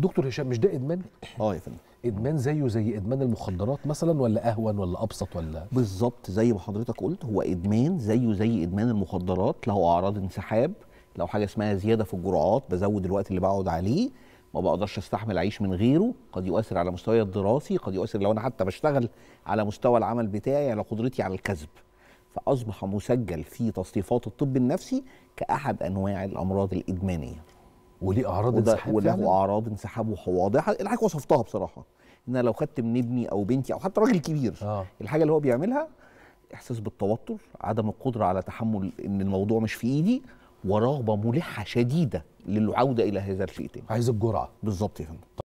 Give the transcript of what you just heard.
دكتور هشام مش ده ادمان اه يا فندم ادمان زيه زي ادمان المخدرات مثلا ولا اهون ولا ابسط ولا بالظبط زي ما حضرتك قلت هو ادمان زيه زي ادمان المخدرات له اعراض انسحاب لو حاجه اسمها زياده في الجرعات بزود الوقت اللي بقعد عليه ما بقدرش استحمل اعيش من غيره قد يؤثر على مستواي الدراسي قد يؤثر لو انا حتى بشتغل على مستوى العمل بتاعي على قدرتي على الكذب فاصبح مسجل في تصنيفات الطب النفسي كاحد انواع الامراض الادمانيه وليه اعراض انسحاب وله اعراض انسحاب واضحه الحاجه وصفتها بصراحه ان لو خدت من ابني او بنتي او حتى راجل كبير آه. الحاجه اللي هو بيعملها احساس بالتوتر عدم القدره على تحمل ان الموضوع مش في ايدي ورغبه ملحه شديده للعوده الى هذا الشيء عايز الجرعه بالظبط يا فندم